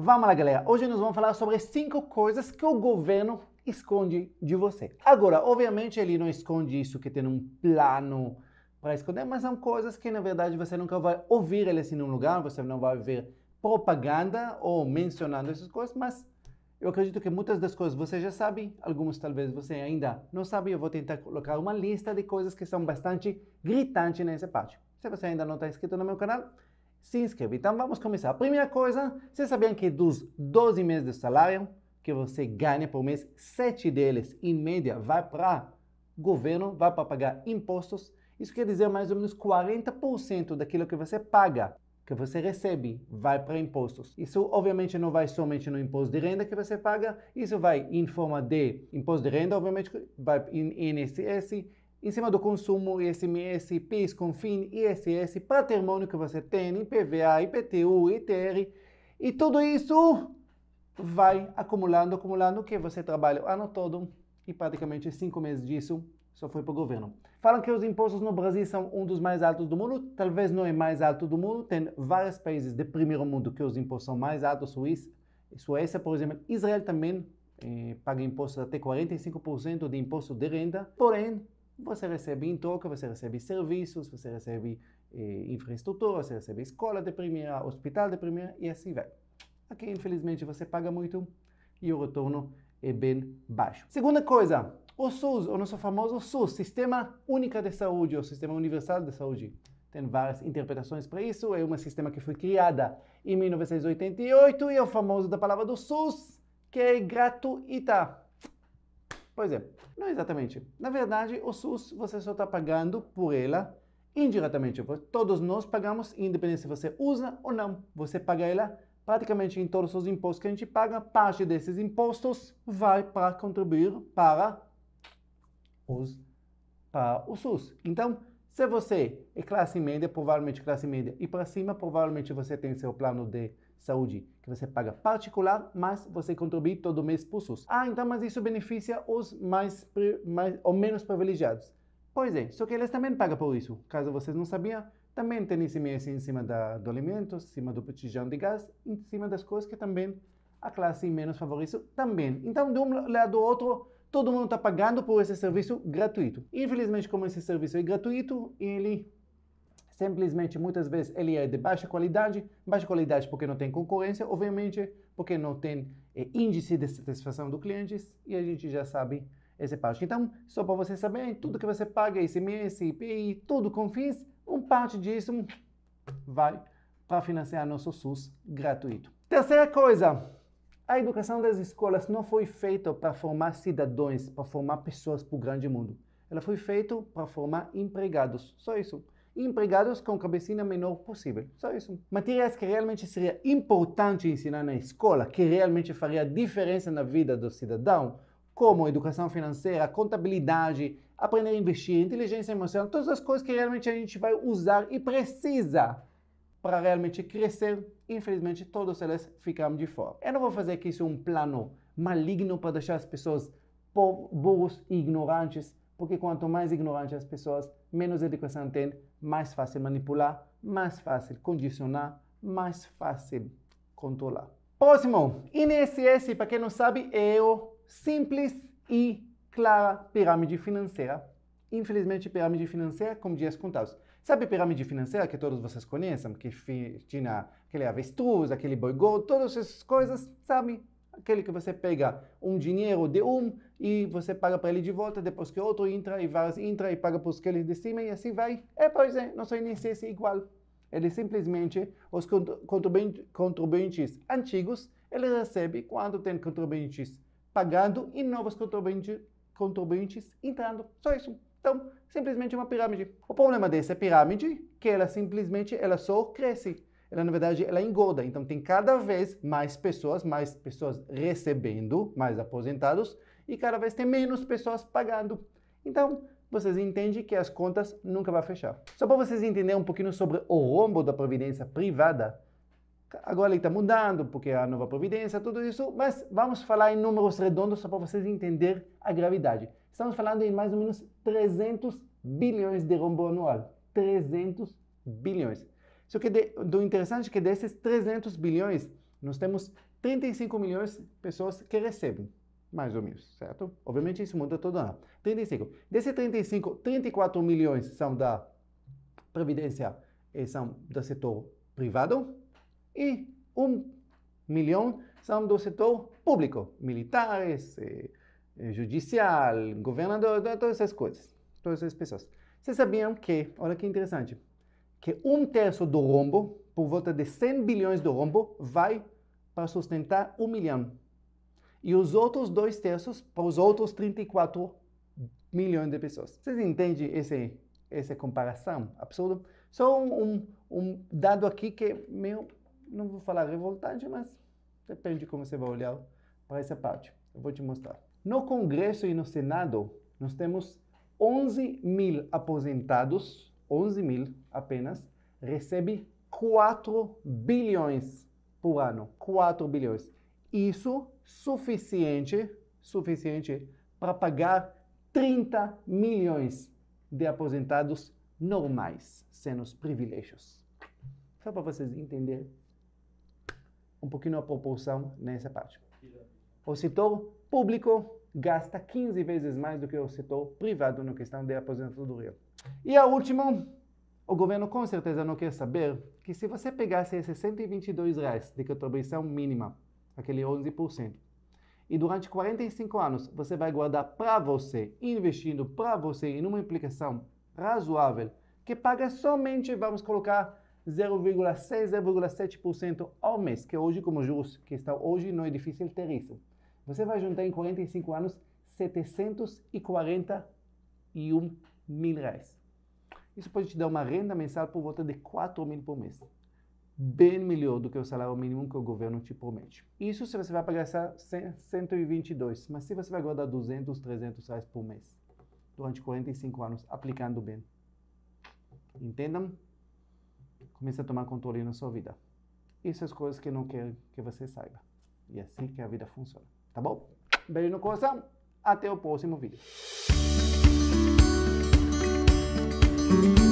Vamos lá, galera. Hoje nós vamos falar sobre cinco coisas que o governo esconde de você. Agora, obviamente, ele não esconde isso que tem um plano para esconder, mas são coisas que na verdade você nunca vai ouvir ele assim num lugar, você não vai ver propaganda ou mencionando essas coisas, mas eu acredito que muitas das coisas você já sabe, algumas talvez você ainda não sabe. Eu vou tentar colocar uma lista de coisas que são bastante gritantes nessa parte. Se você ainda não está inscrito no meu canal, se inscreva. Então vamos começar. A primeira coisa, vocês sabiam que dos 12 meses de salário que você ganha por mês, 7 deles, em média, vai para governo, vai para pagar impostos. Isso quer dizer mais ou menos 40% daquilo que você paga, que você recebe, vai para impostos. Isso obviamente não vai somente no imposto de renda que você paga, isso vai em forma de imposto de renda, obviamente vai em INSS, em cima do consumo ICMS, PIS, CONFIN, ISS, patrimônio que você tem, IPVA, IPTU, ITR, e tudo isso vai acumulando, acumulando, que você trabalha o ano todo e praticamente cinco meses disso só foi para o governo. Falam que os impostos no Brasil são um dos mais altos do mundo, talvez não é mais alto do mundo, tem vários países de primeiro mundo que os impostos são mais altos, Suíça, Suécia, por exemplo, Israel também eh, paga impostos até 45% de imposto de renda, porém você recebe em troca, você recebe serviços, você recebe eh, infraestrutura, você recebe escola de primeira, hospital de primeira e assim vai. Aqui, infelizmente, você paga muito e o retorno é bem baixo. Segunda coisa, o SUS, o nosso famoso SUS, Sistema Único de Saúde, ou Sistema Universal de Saúde. Tem várias interpretações para isso, é um sistema que foi criada em 1988 e é o famoso da palavra do SUS, que é gratuita. Pois é, não exatamente. Na verdade, o SUS você só está pagando por ela indiretamente. Todos nós pagamos, independente se você usa ou não. Você paga ela praticamente em todos os impostos que a gente paga. Parte desses impostos vai para contribuir para, os, para o SUS. Então, se você é classe média, provavelmente classe média, e para cima, provavelmente você tem seu plano de saúde, que você paga particular, mas você contribui todo mês por SUS. Ah, então, mas isso beneficia os mais, mais ou menos privilegiados. Pois é, só que eles também pagam por isso. Caso vocês não sabiam, também tem ICMS em cima da, do alimento, em cima do petijão de gás, em cima das coisas que também a classe menos favorecida também. Então, de um lado ou outro, todo mundo está pagando por esse serviço gratuito. Infelizmente, como esse serviço é gratuito, ele simplesmente muitas vezes ele é de baixa qualidade, baixa qualidade porque não tem concorrência, obviamente porque não tem é, índice de satisfação do cliente e a gente já sabe esse parte. Então, só para você saber, tudo que você paga, SMS, IPI, tudo com fins, um parte disso vai para financiar nosso SUS gratuito. Terceira coisa, a educação das escolas não foi feita para formar cidadãos, para formar pessoas para o grande mundo. Ela foi feita para formar empregados, só isso empregados com cabecinha menor possível. Só isso. Matérias que realmente seria importante ensinar na escola, que realmente faria diferença na vida do cidadão, como educação financeira, contabilidade, aprender a investir, inteligência emocional, todas as coisas que realmente a gente vai usar e precisa para realmente crescer, infelizmente todos eles ficaram de fora. Eu não vou fazer que isso é um plano maligno para deixar as pessoas burros e ignorantes, porque quanto mais ignorantes as pessoas, menos educação têm, mais fácil manipular, mais fácil condicionar, mais fácil controlar. Próximo, INSS, para quem não sabe, é o simples e clara pirâmide financeira. Infelizmente, pirâmide financeira, como dias contados. Sabe a pirâmide financeira que todos vocês conhecem, que tinha aquele avestruz, aquele boi gordo, todas essas coisas, sabe? aquele que você pega um dinheiro de um e você paga para ele de volta, depois que outro entra e vários entra e paga para os que ele de cima e assim vai. É, pois é, nosso INSS é igual. Ele simplesmente, os contribuintes antigos, ele recebe quando tem contribuintes pagando e novos contribuintes, contribuintes entrando. Só isso. Então, simplesmente uma pirâmide. O problema dessa é pirâmide é que ela simplesmente ela só cresce ela na verdade ela engorda. Então tem cada vez mais pessoas, mais pessoas recebendo, mais aposentados e cada vez tem menos pessoas pagando. Então vocês entendem que as contas nunca vão fechar. Só para vocês entenderem um pouquinho sobre o rombo da previdência privada. Agora ele está mudando porque é a nova previdência, tudo isso, mas vamos falar em números redondos só para vocês entenderem a gravidade. Estamos falando em mais ou menos 300 bilhões de rombo anual. 300 bilhões. Só que de, do interessante é que desses 300 bilhões, nós temos 35 milhões de pessoas que recebem, mais ou menos, certo? Obviamente isso muda todo ano. 35. Desses 35, 34 milhões são da previdência, são do setor privado e 1 um milhão são do setor público, militares, judicial, governador, todas essas coisas, todas essas pessoas. Vocês sabiam que, olha que interessante, que um terço do rombo, por volta de 100 bilhões do rombo, vai para sustentar um milhão. E os outros dois terços para os outros 34 milhões de pessoas. Vocês entendem esse, essa comparação absurda? Só um, um dado aqui que meio, não vou falar revoltante, mas depende de como você vai olhar para essa parte. Eu vou te mostrar. No Congresso e no Senado, nós temos 11 mil aposentados 11 mil apenas, recebe 4 bilhões por ano. 4 bilhões. Isso suficiente, suficiente para pagar 30 milhões de aposentados normais, sem os privilégios. Só para vocês entenderem um pouquinho a proporção nessa parte. O setor público gasta 15 vezes mais do que o setor privado na questão de aposentadoria. E a última, o governo com certeza não quer saber que se você pegasse esses 122 reais de contribuição mínima, aquele 11%, e durante 45 anos você vai guardar para você, investindo para você em uma implicação razoável, que paga somente, vamos colocar, 0,6, 0,7% ao mês, que hoje, como juros que estão hoje, não é difícil ter isso. Você vai juntar em 45 anos 741 mil reais. Isso pode te dar uma renda mensal por volta de 4 mil por mês. Bem melhor do que o salário mínimo que o governo te promete. Isso se você vai pagar 100, 122, mas se você vai guardar 200, 300 reais por mês durante 45 anos, aplicando bem. Entendam? Comece a tomar controle na sua vida. Isso é as coisas que não querem que você saiba. E é assim que a vida funciona. Tá bom? Beijo no coração. Até o próximo vídeo. Thank you.